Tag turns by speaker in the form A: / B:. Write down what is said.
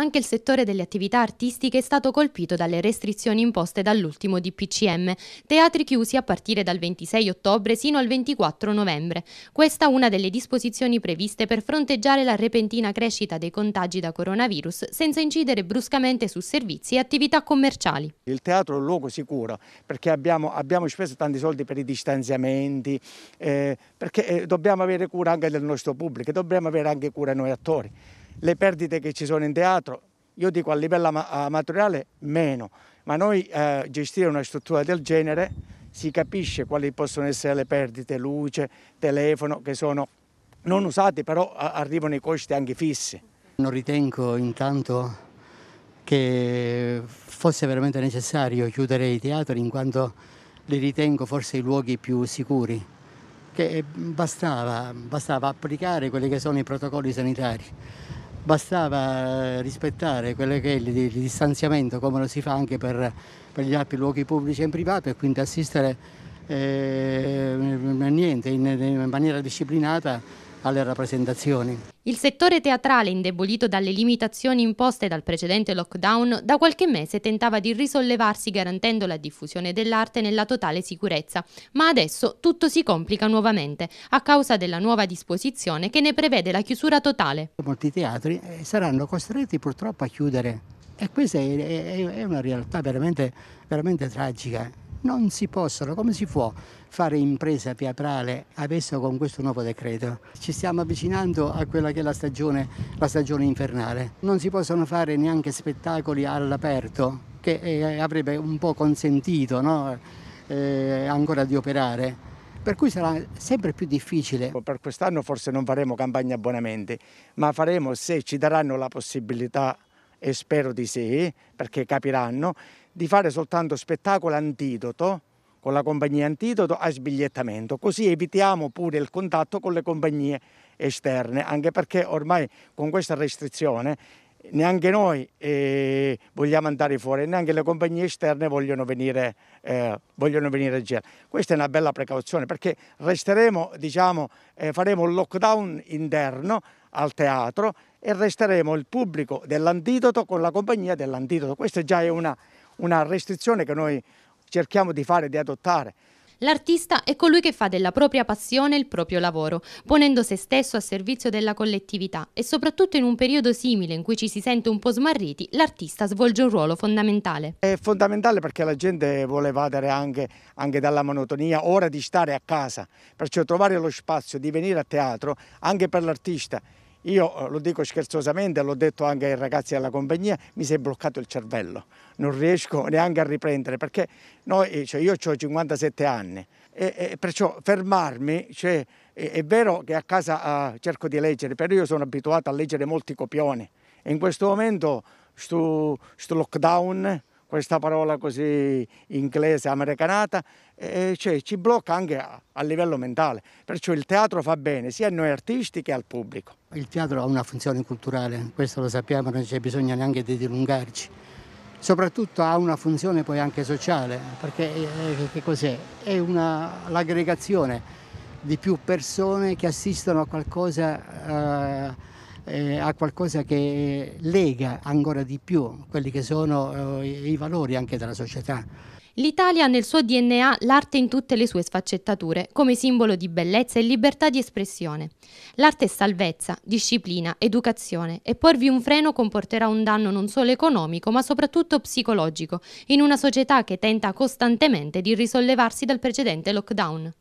A: anche il settore delle attività artistiche è stato colpito dalle restrizioni imposte dall'ultimo DPCM, teatri chiusi a partire dal 26 ottobre sino al 24 novembre. Questa una delle disposizioni previste per fronteggiare la repentina crescita dei contagi da coronavirus senza incidere bruscamente su servizi e attività commerciali.
B: Il teatro è un luogo sicuro perché abbiamo, abbiamo speso tanti soldi per i distanziamenti, eh, perché eh, dobbiamo avere cura anche del nostro pubblico, dobbiamo avere anche cura noi attori le perdite che ci sono in teatro, io dico a livello amatoriale meno, ma noi eh, gestire una struttura del genere si capisce quali possono essere le perdite, luce, telefono, che sono non usate, però arrivano i costi anche fissi.
C: Non ritengo intanto che fosse veramente necessario chiudere i teatri in quanto li ritengo forse i luoghi più sicuri, che eh, bastava, bastava applicare quelli che sono i protocolli sanitari bastava eh, rispettare quello che è il, il distanziamento come lo si fa anche per, per gli altri luoghi pubblici e privati e quindi assistere eh, niente, in, in maniera disciplinata alle rappresentazioni.
A: Il settore teatrale, indebolito dalle limitazioni imposte dal precedente lockdown, da qualche mese tentava di risollevarsi garantendo la diffusione dell'arte nella totale sicurezza, ma adesso tutto si complica nuovamente a causa della nuova disposizione che ne prevede la chiusura totale.
C: Molti teatri eh, saranno costretti purtroppo a chiudere e questa è una realtà veramente, veramente tragica non si possono, come si può fare impresa teatrale adesso con questo nuovo decreto? Ci stiamo avvicinando a quella che è la stagione, la stagione invernale, non si possono fare neanche spettacoli all'aperto che eh, avrebbe un po' consentito no? eh, ancora di operare per cui sarà sempre più
B: difficile. Per quest'anno forse non faremo campagna abbonamenti, ma faremo se ci daranno la possibilità, e spero di sì, perché capiranno, di fare soltanto spettacolo antidoto con la compagnia antidoto a sbigliettamento, così evitiamo pure il contatto con le compagnie esterne, anche perché ormai con questa restrizione neanche noi eh, vogliamo andare fuori, neanche le compagnie esterne vogliono venire, eh, vogliono venire a girare. Questa è una bella precauzione perché resteremo, diciamo, eh, faremo un lockdown interno al teatro e resteremo il pubblico dell'antidoto con la compagnia dell'antidoto. Questa già è una una restrizione che noi cerchiamo di fare, di adottare.
A: L'artista è colui che fa della propria passione il proprio lavoro, ponendo se stesso a servizio della collettività e soprattutto in un periodo simile in cui ci si sente un po' smarriti, l'artista svolge un ruolo fondamentale.
B: È fondamentale perché la gente vuole evadere anche, anche, dalla monotonia, ora di stare a casa, perciò trovare lo spazio di venire a teatro anche per l'artista io eh, lo dico scherzosamente, l'ho detto anche ai ragazzi della compagnia, mi si è bloccato il cervello, non riesco neanche a riprendere perché noi, eh, cioè io ho 57 anni e, e perciò fermarmi, cioè, è, è, vero che a casa uh, cerco di leggere, però io sono abituato a leggere molti copioni e in questo momento sto, sto lockdown questa parola così inglese, americanata, eh, cioè, ci blocca anche a, a, livello mentale. Perciò il teatro fa bene sia a noi artisti che al pubblico.
C: Il teatro ha una funzione culturale, questo lo sappiamo, non c'è bisogno neanche di dilungarci. Soprattutto ha una funzione poi anche sociale, perché eh, eh che cos'è? È una, l'aggregazione di più persone che assistono a qualcosa... Eh, eh, a qualcosa che lega ancora di più quelli che sono eh, i valori anche della società.
A: L'Italia ha nel suo DNA l'arte in tutte le sue sfaccettature, come simbolo di bellezza e libertà di espressione. L'arte è salvezza, disciplina, educazione e porvi un freno comporterà un danno non solo economico ma soprattutto psicologico in una società che tenta costantemente di risollevarsi dal precedente lockdown.